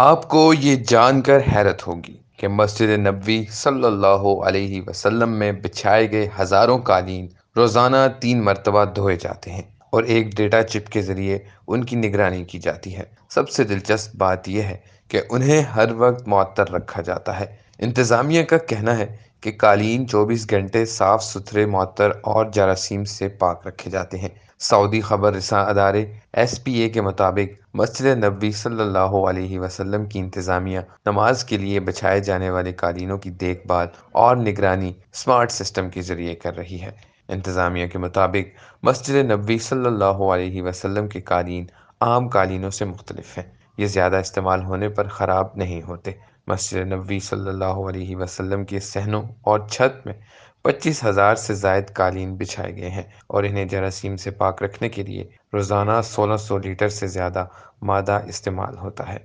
आपको ये जानकर हैरत होगी कि मस्जिद नबी सल्लल्लाहु अलैहि वसल्लम में बिछाए गए हज़ारों कालीन रोज़ाना तीन मरतबा धोए जाते हैं और एक डेटा चिप के ज़रिए उनकी निगरानी की जाती है सबसे दिलचस्प बात यह है कि उन्हें हर वक्त मअतर रखा जाता है इंतज़ामिया का कहना है कि कालीन 24 घंटे साफ़ सुथरे मअतर और जरासीम से पाक रखे जाते हैं सऊदी खबर रसा अदारे एस पी ए के मुताबिक मस्जिद नबी सल्लल्लाहु अलैहि वसल्लम की इंतज़ामिया नमाज के लिए बिछाए जाने वाले कालीनों की देखभाल और निगरानी स्मार्ट सिस्टम के जरिए कर रही है इंतज़ामिया के मुताबिक मस्जिद नबी सल्लल्लाहु अलैहि वसल्लम के कालीन आम कालीनों से मुख्तलिफ हैं ये ज़्यादा इस्तेमाल होने पर ख़राब नहीं होते मस्जिद नबी सल्लल्लाहु अलैहि वसल्लम के सहनों और छत में पच्चीस हज़ार से जायद कालीन बिछाए गए हैं और इन्हें जरासीम से पाक रखने के लिए रोज़ाना सोलह सौ लीटर से ज़्यादा मादा इस्तेमाल होता है